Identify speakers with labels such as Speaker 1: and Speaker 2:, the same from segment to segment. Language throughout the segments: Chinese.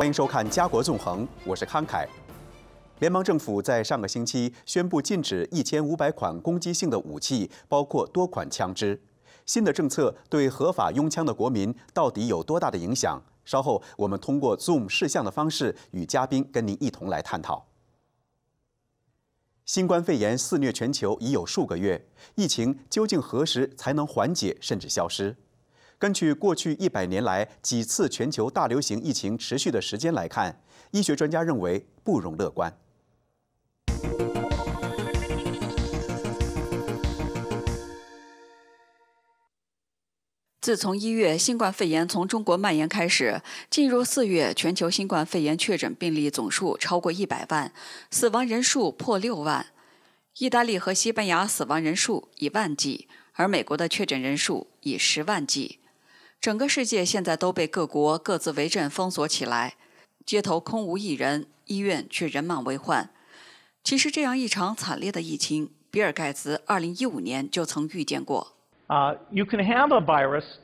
Speaker 1: 欢迎收看《家国纵横》，我是康凯。联邦政府在上个星期宣布禁止一千五百款攻击性的武器，包括多款枪支。新的政策对合法拥枪的国民到底有多大的影响？稍后我们通过 Zoom 视像的方式与嘉宾跟您一同来探讨。新冠肺炎肆虐全球已有数个月，疫情究竟何时才能缓解甚至消失？根据过去一百年来几次全球大流行疫情持续的时间来看，医学专家认为不容乐观。自从一月新冠肺炎从中国蔓延开始，进入四月，全球新冠肺炎确诊病例总数超过一百万，死亡人数破六万。意大利和西班牙死亡人数以万计，而美国的确诊人数以十万计。整个世界现在都被各国各自为政封锁起来街头空无一人医院却人满为患其实这样一场惨烈的疫情比尔盖茨 you can
Speaker 2: have a virus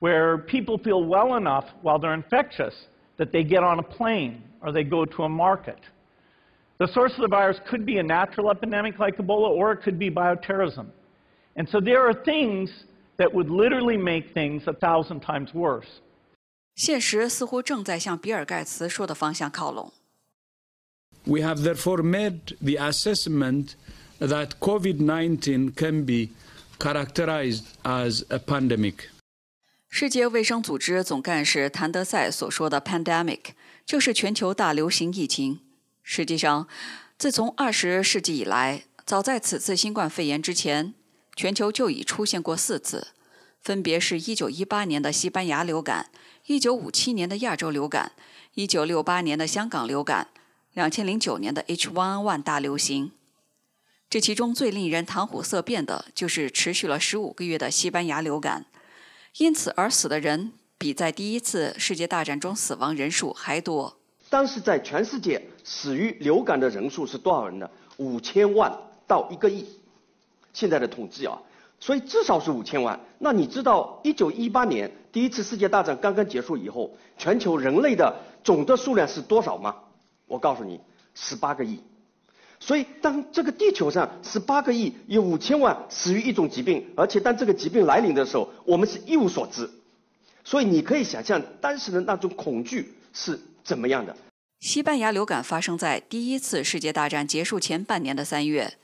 Speaker 2: where people feel well enough while they're infectious that they get on a plane or they go to a market. The source of the virus could be a natural epidemic like Ebola or it could be bioterrorism. And so there are things that
Speaker 1: would literally make things a thousand times worse. 现实似乎正在向比尔·盖茨说的方向靠拢。We have therefore made the assessment that COVID-19 can be characterized as a pandemic. 世界卫生组织总干事谭德赛所说的 pandemic 就是全球大流行疫情实际上自从全球就已出现过四次，分别是一九一八年的西班牙流感、一九五七年的亚洲流感、一九六八年的香港流感、两千零九年的 H1N1 大流行。这其中最令人谈虎色变的就是持续了十五个月的西班牙流感，因此而死的人比在第一次世界大战中死亡人数还多。当时在全世界死于流感的人数是多少人呢？五千万到一个亿。现在的统计啊，所以至少是五千万。那你知道一九一八年第一次世界大战刚刚结束以后，全球人类的总的数量是多少吗？我告诉你，十八个亿。所以当这个地球上十八个亿有五千万死于一种疾病，而且当这个疾病来临的时候，我们是一无所知。所以你可以想象当时的那种恐惧是怎么样的。西班牙流感发生在第一次世界大战结束前半年的三月。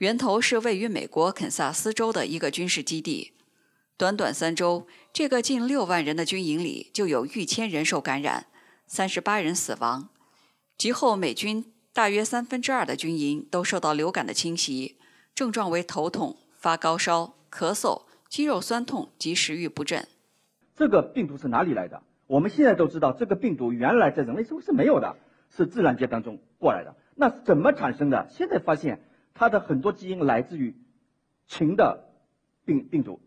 Speaker 1: 源头是位于美国肯萨斯州的一个军事基地。短短三周，这个近六万人的军营里就有逾千人受感染，三十八人死亡。其后，美军大约三分之二的军营都受到流感的侵袭，症状为头痛、发高烧、咳嗽、肌肉酸痛及食欲不振。这个病毒是哪里来的？我们现在都知道，这个病毒原来在人类中是没有的，是自然界当中过来的。那怎么产生的？现在发现。它的很多基因来自于禽的病病毒，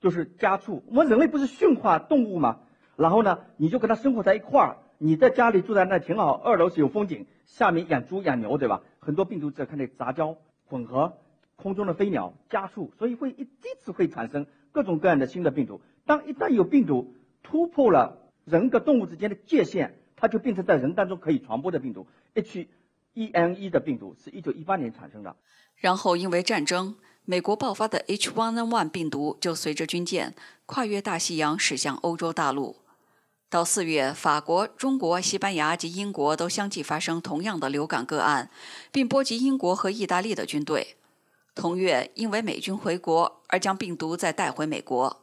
Speaker 1: 就是家畜。我们人类不是驯化动物吗？然后呢，你就跟它生活在一块儿。你在家里住在那挺好，二楼是有风景，下面养猪养牛，对吧？很多病毒在看这杂交、混合、空中的飞鸟、家畜，所以会一第一次会产生各种各样的新的病毒。当一旦有病毒突破了人和动物之间的界限，它就变成在人当中可以传播的病毒。H。E N E 的病毒是一九一八年产生的。然后因为战争，美国爆发的 H1N1 病毒就随着军舰跨越大西洋驶向欧洲大陆。到四月，法国、中国、西班牙及英国都相继发生同样的流感个案，并波及英国和意大利的军队。同月，因为美军回国而将病毒再带回美国。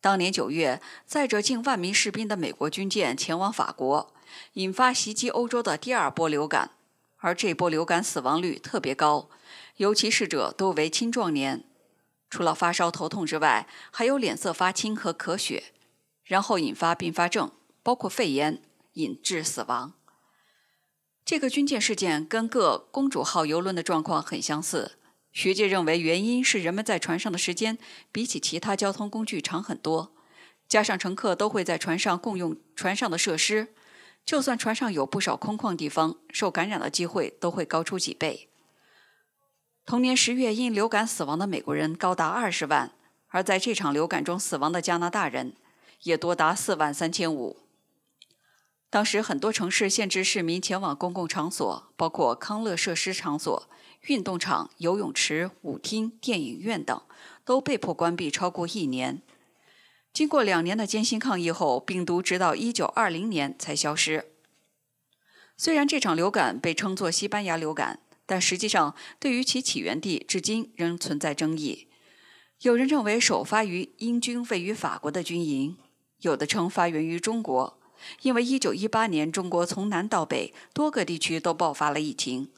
Speaker 1: 当年九月，载着近万名士兵的美国军舰前往法国，引发袭击欧洲的第二波流感。而这波流感死亡率特别高，尤其是者多为青壮年。除了发烧、头痛之外，还有脸色发青和咳血，然后引发并发症，包括肺炎，引致死亡。这个军舰事件跟各公主号游轮的状况很相似。学界认为，原因是人们在船上的时间比起其他交通工具长很多，加上乘客都会在船上共用船上的设施。就算船上有不少空旷地方，受感染的机会都会高出几倍。同年十月，因流感死亡的美国人高达二十万，而在这场流感中死亡的加拿大人也多达四万三千五。当时，很多城市限制市民前往公共场所，包括康乐设施场所、运动场、游泳池、舞厅、电影院等，都被迫关闭超过一年。经过两年的艰辛抗疫后，病毒直到1920年才消失。虽然这场流感被称作西班牙流感，但实际上对于其起源地至今仍存在争议。有人认为首发于英军位于法国的军营，有的称发源于中国，因为1918年中国从南到北多个地区都爆发了疫情。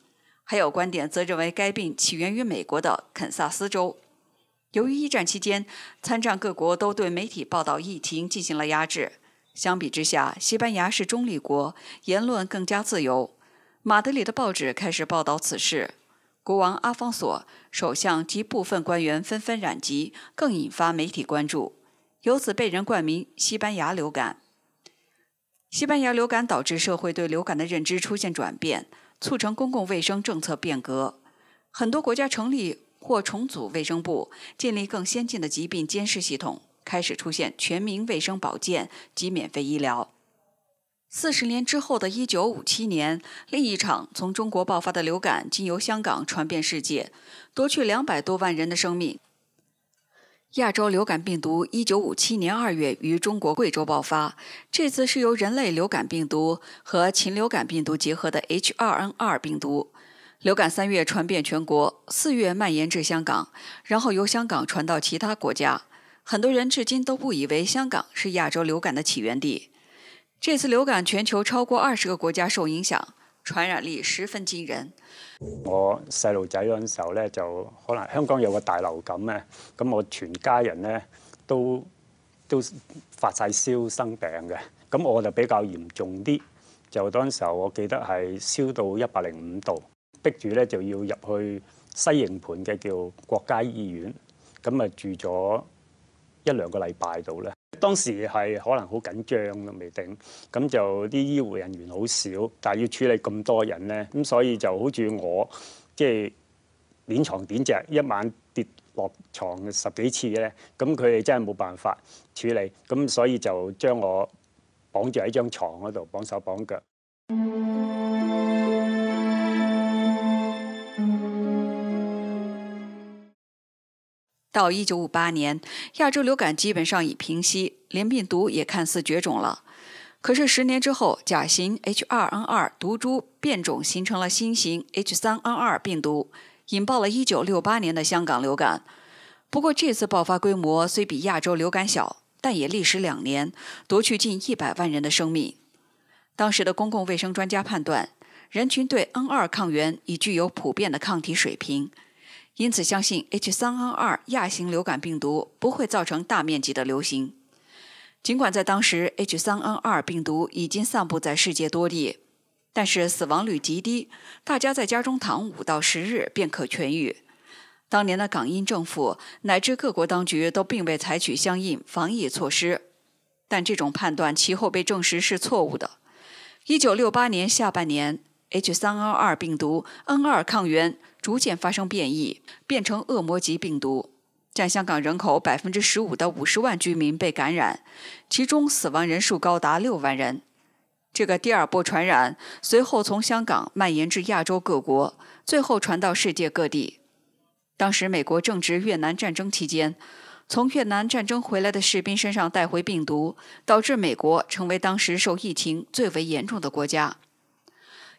Speaker 1: 还有观点则认为该病起源于美国的肯萨斯州。由于一战期间参战各国都对媒体报道疫情进行了压制，相比之下，西班牙是中立国，言论更加自由。马德里的报纸开始报道此事，国王阿方索、首相及部分官员纷纷染疾，更引发媒体关注，由此被人冠名“西班牙流感”。西班牙流感导致社会对流感的认知出现转变，促成公共卫生政策变革，很多国家成立。或重组卫生部，建立更先进的疾病监视系统，开始出现全民卫生保健及免费医疗。四十年之后的1957年，另一场从中国爆发的流感经由香港传遍世界，夺去两百多万人的生命。亚洲流感病毒1957年2月于中国贵州爆发，这次是由人类流感病毒和禽流感病毒结合的 H2N2 病毒。流感三月传遍全国，四月蔓延至香港，然后由香港传到其他国家。很多人至今都不以为香港是亚洲流感的起源地。这次流感全球超过二十个国家受影响，传染力十分惊人。我细路仔嗰阵时候咧，就可能香港有个大流感咧，咁我全家人咧都都发晒烧生病嘅，咁我就比较严重啲，就当时候我记得系烧到一百零五度。逼住咧就要入去西營盤嘅叫國家醫院，咁啊住咗一兩個禮拜度咧。當時係可能好緊張都未定。咁就啲醫護人員好少，但係要處理咁多人咧，咁所以就好似我即係點床點隻一晚跌落床十幾次咧，咁佢哋真係冇辦法處理，咁所以就將我綁住喺張床嗰度，綁手綁腳。到1958年，亚洲流感基本上已平息，连病毒也看似绝种了。可是十年之后，甲型 H2N2 毒株变种形成了新型 H3N2 病毒，引爆了1968年的香港流感。不过这次爆发规模虽比亚洲流感小，但也历时两年，夺去近一百万人的生命。当时的公共卫生专家判断，人群对 N2 抗原已具有普遍的抗体水平。因此，相信 H3N2 亚型流感病毒不会造成大面积的流行。尽管在当时，H3N2 病毒已经散布在世界多地，但是死亡率极低，大家在家中躺五到十日便可痊愈。当年的港英政府乃至各国当局都并未采取相应防疫措施，但这种判断其后被证实是错误的。1968年下半年。H 三 O 二病毒 N 二抗原逐渐发生变异，变成恶魔级病毒，占香港人口百分之十五的五十万居民被感染，其中死亡人数高达六万人。这个第二波传染随后从香港蔓延至亚洲各国，最后传到世界各地。当时美国正值越南战争期间，从越南战争回来的士兵身上带回病毒，导致美国成为当时受疫情最为严重的国家。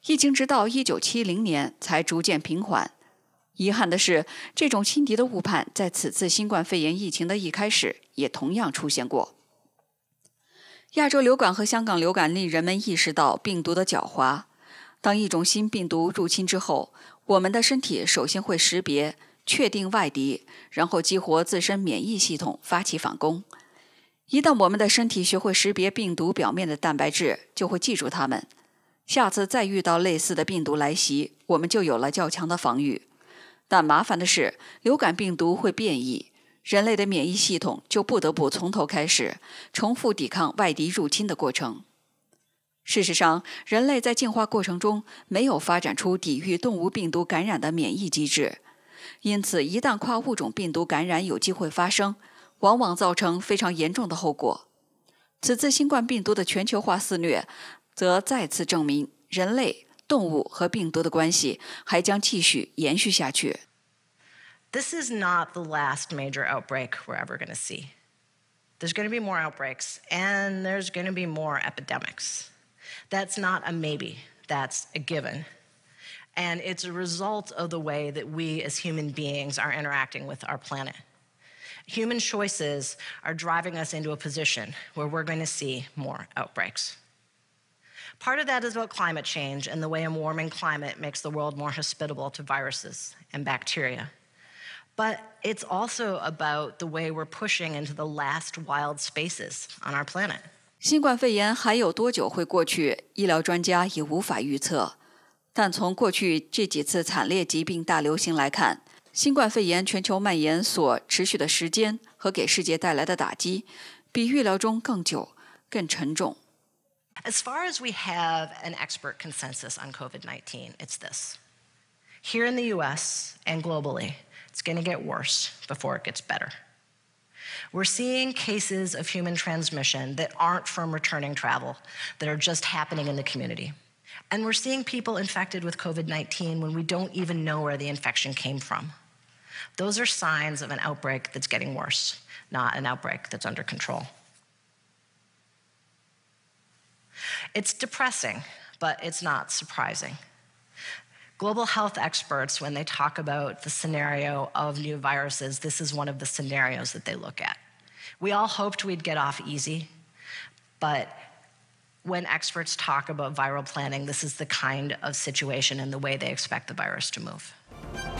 Speaker 1: 疫情直到1970年才逐渐平缓。遗憾的是，这种轻敌的误判在此次新冠肺炎疫情的一开始也同样出现过。亚洲流感和香港流感令人们意识到病毒的狡猾。当一种新病毒入侵之后，我们的身体首先会识别、确定外敌，然后激活自身免疫系统发起反攻。一旦我们的身体学会识别病毒表面的蛋白质，就会记住它们。下次再遇到类似的病毒来袭，我们就有了较强的防御。但麻烦的是，流感病毒会变异，人类的免疫系统就不得不从头开始重复抵抗外敌入侵的过程。事实上，人类在进化过程中没有发展出抵御动物病毒感染的免疫机制，因此一旦跨物种病毒感染有机会发生，往往造成非常严重的后果。此次新冠病毒的全球化肆虐。则再次证明人类、动物和病毒的关系还将继续延续下去。
Speaker 2: This is not the last major outbreak we're ever going to see. There's going to be more outbreaks, and there's going to be more epidemics. That's not a maybe, that's a given. And it's a result of the way that we as human beings are interacting with our planet. Human choices are driving us into a position where we're going to see more outbreaks. Part of that is about climate change and the way a warming climate makes the world more hospitable to viruses and bacteria. But it's also about the way we're pushing into the last wild spaces on our planet.
Speaker 1: 新冠肺炎还有多久会过去？医疗专家也无法预测。但从过去这几次惨烈疾病大流行来看，新冠肺炎全球蔓延所持续的时间和给世界带来的打击，比预料中更久、更沉重。
Speaker 2: as far as we have an expert consensus on COVID 19, it's this. Here in the US and globally, it's going to get worse before it gets better. We're seeing cases of human transmission that aren't from returning travel, that are just happening in the community. And we're seeing people infected with COVID 19 when we don't even know where the infection came from. Those are signs of an outbreak that's getting worse, not an outbreak that's under control. It's depressing, but it's not surprising. Global health experts, when they talk about the scenario of new viruses, this is one of the scenarios that they look at. We all hoped we'd get off easy, but when experts talk about viral planning, this is the kind of situation and the way they expect the virus to move.